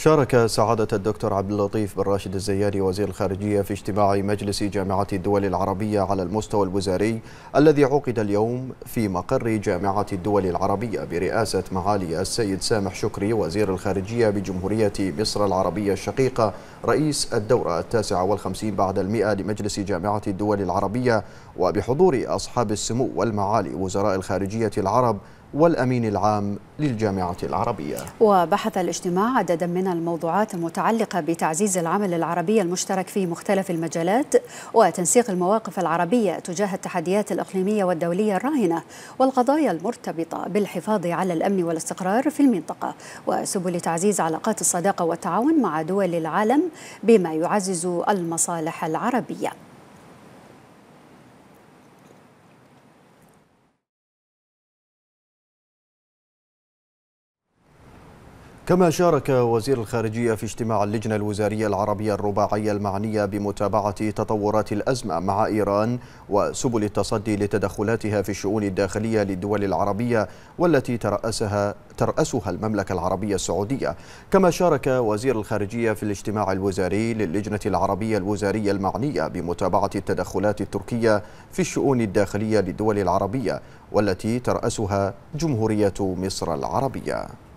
شارك سعادة الدكتور عبد اللطيف بن راشد الزيادي وزير الخارجية في اجتماع مجلس جامعة الدول العربية على المستوى الوزاري الذي عقد اليوم في مقر جامعة الدول العربية برئاسة معالي السيد سامح شكري وزير الخارجية بجمهورية مصر العربية الشقيقة رئيس الدورة التاسعة والخمسين بعد المئة لمجلس جامعة الدول العربية وبحضور أصحاب السمو والمعالي وزراء الخارجية العرب والأمين العام للجامعة العربية وبحث الاجتماع عددا من الموضوعات المتعلقة بتعزيز العمل العربي المشترك في مختلف المجالات وتنسيق المواقف العربية تجاه التحديات الإقليمية والدولية الراهنة والقضايا المرتبطة بالحفاظ على الأمن والاستقرار في المنطقة وسبل تعزيز علاقات الصداقة والتعاون مع دول العالم بما يعزز المصالح العربية كما شارك وزير الخارجية في اجتماع اللجنة الوزارية العربية الرباعية المعنية بمتابعة تطورات الأزمة مع إيران وسبل التصدي لتدخلاتها في الشؤون الداخلية للدول العربية والتي ترأسها ترأسها المملكة العربية السعودية كما شارك وزير الخارجية في الاجتماع الوزاري للجنة العربية الوزارية المعنية بمتابعة التدخلات التركية في الشؤون الداخلية للدول العربية والتي ترأسها جمهورية مصر العربية